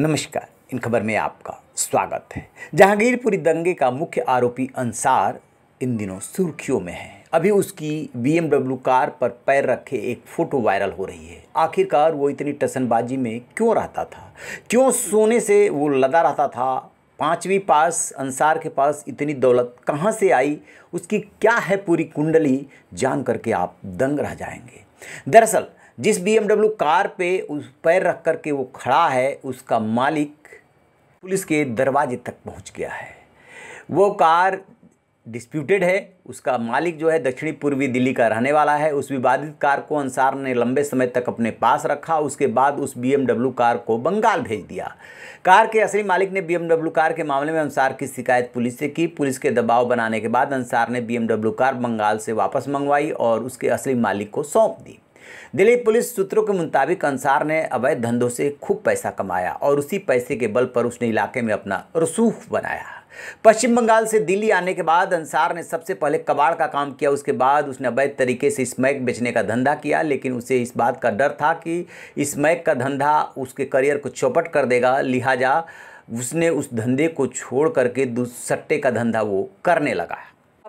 नमस्कार इन खबर में आपका स्वागत है जहांगीरपुरी दंगे का मुख्य आरोपी अंसार इन दिनों सुर्खियों में है अभी उसकी बीएमडब्ल्यू कार पर पैर रखे एक फ़ोटो वायरल हो रही है आखिरकार वो इतनी टसनबाजी में क्यों रहता था क्यों सोने से वो लदा रहता था पांचवी पास अंसार के पास इतनी दौलत कहाँ से आई उसकी क्या है पूरी कुंडली जान करके आप दंग रह जाएंगे दरअसल जिस बी कार पे उस पैर रख कर के वो खड़ा है उसका मालिक पुलिस के दरवाजे तक पहुंच गया है वो कार डिस्प्यूटेड है उसका मालिक जो है दक्षिणी पूर्वी दिल्ली का रहने वाला है उस विवादित कार को अंसार ने लंबे समय तक अपने पास रखा उसके बाद उस बीएमडब्ल्यू कार को बंगाल भेज दिया कार के असली मालिक ने बीएमडब्ल्यू कार के मामले में अंसार की शिकायत पुलिस से की पुलिस के दबाव बनाने के बाद अंसार ने बी कार बंगाल से वापस मंगवाई और उसके असली मालिक को सौंप दी दिल्ली पुलिस सूत्रों के मुताबिक अंसार ने अवैध धंधों से खूब पैसा कमाया और उसी पैसे के बल पर उसने इलाके में अपना रसूख बनाया पश्चिम बंगाल से दिल्ली आने के बाद अंसार ने सबसे पहले कबाड़ का काम किया उसके बाद उसने अवैध तरीके से स्मैक बेचने का धंधा किया लेकिन उसे इस बात का डर था कि स्मैक का धंधा उसके करियर को चौपट कर देगा लिहाजा उसने उस धंधे को छोड़ करके सट्टे का धंधा वो करने लगा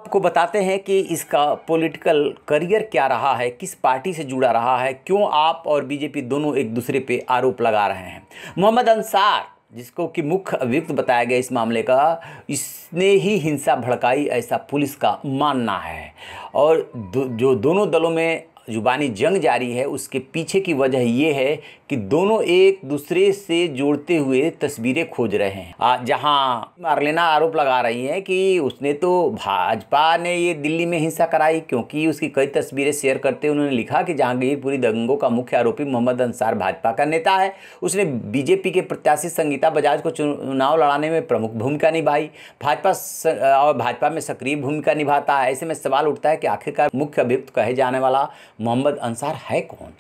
आपको बताते हैं कि इसका पॉलिटिकल करियर क्या रहा है किस पार्टी से जुड़ा रहा है क्यों आप और बीजेपी दोनों एक दूसरे पे आरोप लगा रहे हैं मोहम्मद अंसार जिसको कि मुख्य अभियुक्त बताया गया इस मामले का इसने ही हिंसा भड़काई ऐसा पुलिस का मानना है और दो, जो दोनों दलों में ज़ुबानी जंग जारी है उसके पीछे की वजह ये है कि दोनों एक दूसरे से जोड़ते हुए तस्वीरें खोज रहे हैं जहाँ मार्लेना आरोप लगा रही हैं कि उसने तो भाजपा ने ये दिल्ली में हिंसा कराई क्योंकि उसकी कई तस्वीरें शेयर करते हुए उन्होंने लिखा कि जहांगीरपुरी दंगों का मुख्य आरोपी मोहम्मद अंसार भाजपा का नेता है उसने बीजेपी के प्रत्याशी संगीता बजाज को चुनाव लड़ाने में प्रमुख भूमिका निभाई भाजपा और भाजपा में सक्रिय भूमिका निभाता है ऐसे में सवाल उठता है कि आखिरकार मुख्य अभियुक्त कहे जाने वाला मोहम्मद अंसार है कौन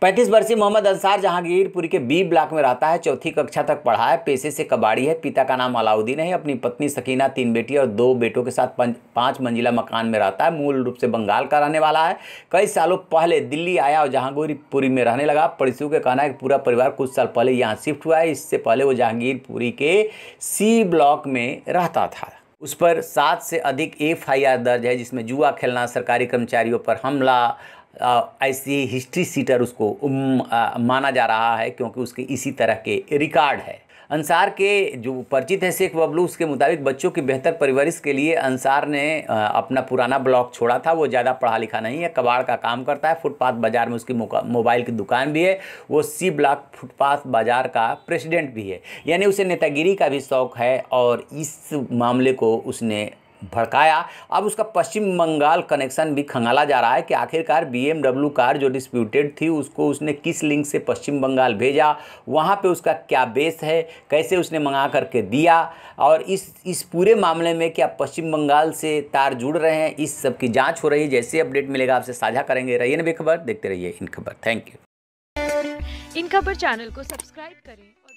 पैंतीस वर्षीय मोहम्मद अंसार जहांगीरपुरी के बी ब्लॉक में रहता है चौथी कक्षा तक पढ़ा है पेशे से कबाड़ी है पिता का नाम अलाउद्दीन है अपनी पत्नी सकीना तीन बेटी और दो बेटों के साथ पाँच मंजिला मकान में रहता है मूल रूप से बंगाल का रहने वाला है कई सालों पहले दिल्ली आया और जहांगीरपुरी में रहने लगा पड़ोसियों का कहना है कि पूरा परिवार कुछ साल पहले यहाँ शिफ्ट हुआ है इससे पहले वो जहांगीरपुरी के सी ब्लॉक में रहता था उस पर सात से अधिक एफ आई आर दर्ज है जिसमें जुआ खेलना सरकारी कर्मचारियों पर हमला ऐसी हिस्ट्री सीटर उसको आ, माना जा रहा है क्योंकि उसके इसी तरह के रिकॉर्ड है अंसार के जो परिचित हैं शेख बबलू उसके मुताबिक बच्चों की बेहतर परवरिश के लिए अंसार ने अपना पुराना ब्लॉक छोड़ा था वो ज़्यादा पढ़ा लिखा नहीं है कबाड़ का काम करता है फुटपाथ बाज़ार में उसकी मोबाइल की दुकान भी है वो सी ब्लॉक फुटपाथ बाज़ार का प्रेसिडेंट भी है यानी उसे नेतागिरी का भी शौक़ है और इस मामले को उसने भड़काया अब उसका पश्चिम बंगाल कनेक्शन भी खंगाला जा रहा है कि आखिरकार बीएमडब्ल्यू कार जो डिस्प्यूटेड थी उसको उसने किस लिंक से पश्चिम बंगाल भेजा वहाँ पे उसका क्या बेस है कैसे उसने मंगा करके दिया और इस इस पूरे मामले में क्या पश्चिम बंगाल से तार जुड़ रहे हैं इस सब की जाँच हो रही है जैसे अपडेट मिलेगा आपसे साझा करेंगे रहिए ना बेखबर देखते रहिए इन खबर थैंक यू इन खबर चैनल को सब्सक्राइब करें